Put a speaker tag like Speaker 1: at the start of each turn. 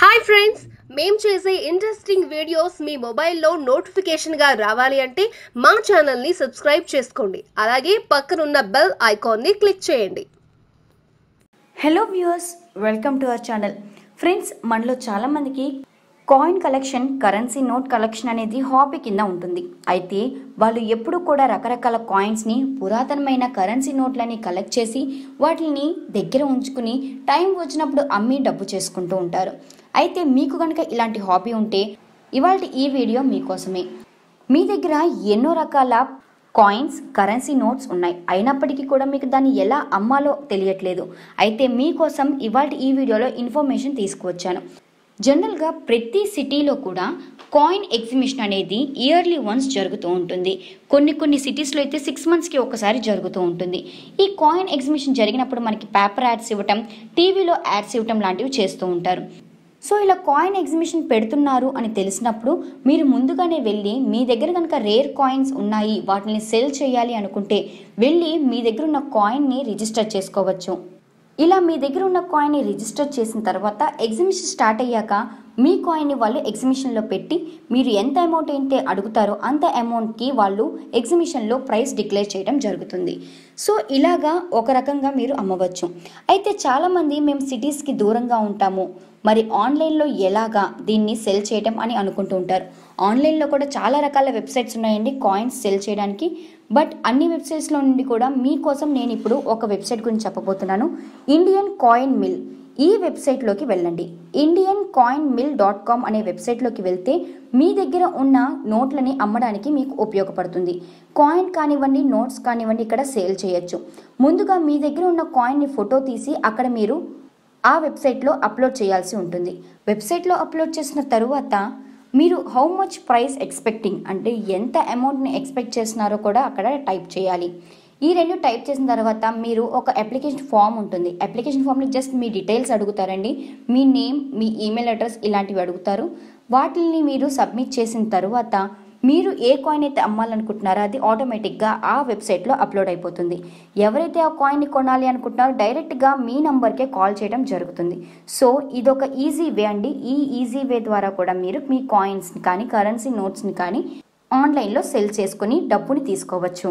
Speaker 1: hi friends మేం చేసే interesting videos మీ మొబైల్లో నోటిఫికేషన్గా రావాలి అంటే మా ఛానల్ని సబ్స్క్రైబ్ చేసుకోండి అలాగే పక్కనున్న బెల్ ఐకాన్ని క్లిక్ చేయండి hello viewers welcome to our channel friends మనలో చాలామందికి coin collection currency note collection అనేది హాబీ కింద ఉంటుంది అయితే వాళ్ళు ఎప్పుడూ కూడా రకరకాల కాయిన్స్ని పురాతనమైన కరెన్సీ నోట్లని కలెక్ట్ చేసి వాటిని దగ్గర ఉంచుకుని టైం వచ్చినప్పుడు అమ్మి డబ్బు చేసుకుంటూ ఉంటారు అయితే మీకు కనుక ఇలాంటి హాబీ ఉంటే ఇవాళ ఈ వీడియో మీకోసమే మీ దగ్గర ఎన్నో రకాల కాయిన్స్ కరెన్సీ నోట్స్ ఉన్నాయి అయినప్పటికీ కూడా మీకు దాన్ని ఎలా అమ్మాలో తెలియట్లేదు అయితే మీకోసం ఇవాళ ఈ వీడియోలో ఇన్ఫర్మేషన్ తీసుకువచ్చాను జనరల్గా ప్రతి సిటీలో కూడా కాయిన్ ఎగ్జిబిషన్ అనేది ఇయర్లీ వన్స్ జరుగుతూ ఉంటుంది కొన్ని కొన్ని సిటీస్లో అయితే సిక్స్ మంత్స్కి ఒకసారి జరుగుతూ ఉంటుంది ఈ కాయిన్ ఎగ్జిబిషన్ జరిగినప్పుడు మనకి పేపర్ యాడ్స్ ఇవ్వటం టీవీలో యాడ్స్ ఇవ్వటం లాంటివి చేస్తూ ఉంటారు సో ఇలా కాయిన్ ఎగ్జిబిషన్ పెడుతున్నారు అని తెలిసినప్పుడు మీరు ముందుగానే వెళ్ళి మీ దగ్గర కనుక రేర్ కాయిన్స్ ఉన్నాయి వాటిని సెల్ చేయాలి అనుకుంటే వెళ్ళి మీ దగ్గర ఉన్న కాయిన్ని రిజిస్టర్ చేసుకోవచ్చు ఇలా మీ దగ్గర ఉన్న కాయిన్ని రిజిస్టర్ చేసిన తర్వాత ఎగ్జిబిషన్ స్టార్ట్ అయ్యాక మీ కాయిన్ని వాళ్ళు ఎగ్జిబిషన్లో పెట్టి మీరు ఎంత అమౌంట్ అయితే అడుగుతారో అంత అమౌంట్కి వాళ్ళు ఎగ్జిబిషన్లో ప్రైస్ డిక్లేర్ చేయడం జరుగుతుంది సో ఇలాగా ఒక రకంగా మీరు అమ్మవచ్చు అయితే చాలామంది మేము సిటీస్కి దూరంగా ఉంటాము మరి ఆన్లైన్లో ఎలాగా దీన్ని సెల్ చేయడం అని అనుకుంటూ ఉంటారు ఆన్లైన్లో కూడా చాలా రకాల వెబ్సైట్స్ ఉన్నాయండి కాయిన్స్ సెల్ చేయడానికి బట్ అన్ని వెబ్సైట్స్లో నుండి కూడా మీకోసం నేను ఇప్పుడు ఒక వెబ్సైట్ గురించి చెప్పబోతున్నాను ఇండియన్ కాయిన్ మిల్ ఈ వెబ్సైట్లోకి వెళ్ళండి Indian coin mill dot com అనే వెబ్సైట్లోకి వెళ్తే మీ దగ్గర ఉన్న నోట్లని అమ్మడానికి మీకు ఉపయోగపడుతుంది కాయిన్ కానివ్వండి నోట్స్ కానివ్వండి ఇక్కడ సేల్ చేయొచ్చు ముందుగా మీ దగ్గర ఉన్న కాయిన్ని ఫోటో తీసి అక్కడ మీరు ఆ వెబ్సైట్లో అప్లోడ్ చేయాల్సి ఉంటుంది వెబ్సైట్లో అప్లోడ్ చేసిన తరువాత మీరు హౌ మచ్ ప్రైస్ ఎక్స్పెక్టింగ్ అంటే ఎంత అమౌంట్ని ఎక్స్పెక్ట్ చేస్తున్నారో కూడా అక్కడ టైప్ చేయాలి ఈ రెండు టైప్ చేసిన తర్వాత మీరు ఒక అప్లికేషన్ ఫామ్ ఉంటుంది అప్లికేషన్ ఫామ్లో జస్ట్ మీ డీటెయిల్స్ అడుగుతారండి మీ నేమ్ మీ ఈమెయిల్ అడ్రస్ ఇలాంటివి అడుగుతారు వాటిని మీరు సబ్మిట్ చేసిన తర్వాత మీరు ఏ కాయిన్ అయితే అమ్మాలనుకుంటున్నారో అది ఆటోమేటిక్గా ఆ వెబ్సైట్లో అప్లోడ్ అయిపోతుంది ఎవరైతే ఆ కాయిన్ని కొనాలి అనుకుంటున్నారో డైరెక్ట్గా మీ నంబర్కే కాల్ చేయడం జరుగుతుంది సో ఇది ఒక ఈజీ వే అండి ఈ ఈజీ వే ద్వారా కూడా మీరు మీ కాయిన్స్ని కానీ కరెన్సీ నోట్స్ని కానీ ఆన్లైన్లో సెల్ చేసుకుని డబ్బుని తీసుకోవచ్చు